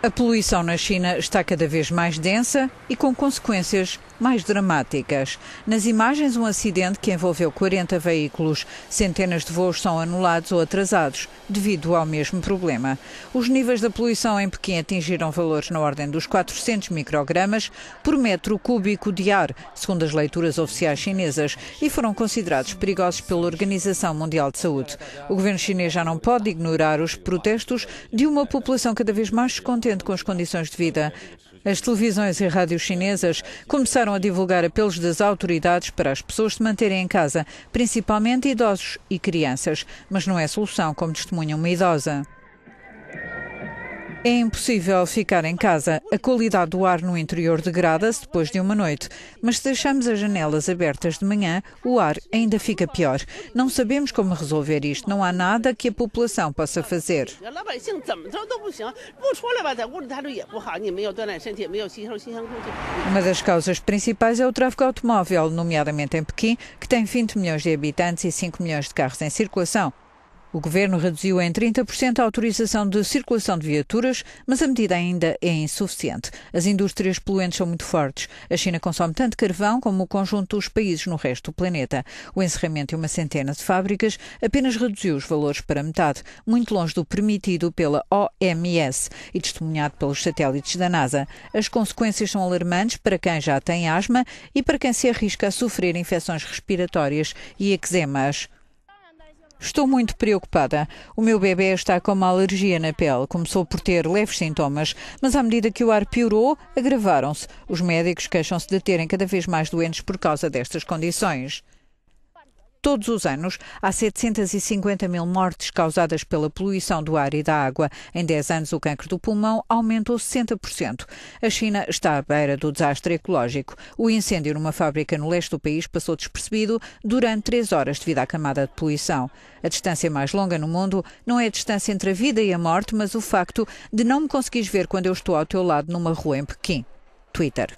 A poluição na China está cada vez mais densa e com consequências mais dramáticas. Nas imagens, um acidente que envolveu 40 veículos. Centenas de voos são anulados ou atrasados devido ao mesmo problema. Os níveis da poluição em Pequim atingiram valores na ordem dos 400 microgramas por metro cúbico de ar, segundo as leituras oficiais chinesas, e foram considerados perigosos pela Organização Mundial de Saúde. O governo chinês já não pode ignorar os protestos de uma população cada vez mais descontente com as condições de vida as televisões e rádios chinesas começaram a divulgar apelos das autoridades para as pessoas se manterem em casa, principalmente idosos e crianças. Mas não é solução, como testemunha uma idosa. É impossível ficar em casa. A qualidade do ar no interior degrada-se depois de uma noite. Mas se deixamos as janelas abertas de manhã, o ar ainda fica pior. Não sabemos como resolver isto. Não há nada que a população possa fazer. Uma das causas principais é o tráfego automóvel, nomeadamente em Pequim, que tem 20 milhões de habitantes e 5 milhões de carros em circulação. O governo reduziu em 30% a autorização de circulação de viaturas, mas a medida ainda é insuficiente. As indústrias poluentes são muito fortes. A China consome tanto carvão como o conjunto dos países no resto do planeta. O encerramento de uma centena de fábricas apenas reduziu os valores para metade, muito longe do permitido pela OMS e testemunhado pelos satélites da NASA. As consequências são alarmantes para quem já tem asma e para quem se arrisca a sofrer infecções respiratórias e eczemas. Estou muito preocupada. O meu bebê está com uma alergia na pele. Começou por ter leves sintomas, mas à medida que o ar piorou, agravaram-se. Os médicos queixam-se de terem cada vez mais doentes por causa destas condições. Todos os anos, há 750 mil mortes causadas pela poluição do ar e da água. Em 10 anos, o cancro do pulmão aumentou 60%. A China está à beira do desastre ecológico. O incêndio numa fábrica no leste do país passou despercebido durante 3 horas devido à camada de poluição. A distância mais longa no mundo não é a distância entre a vida e a morte, mas o facto de não me conseguires ver quando eu estou ao teu lado numa rua em Pequim. Twitter.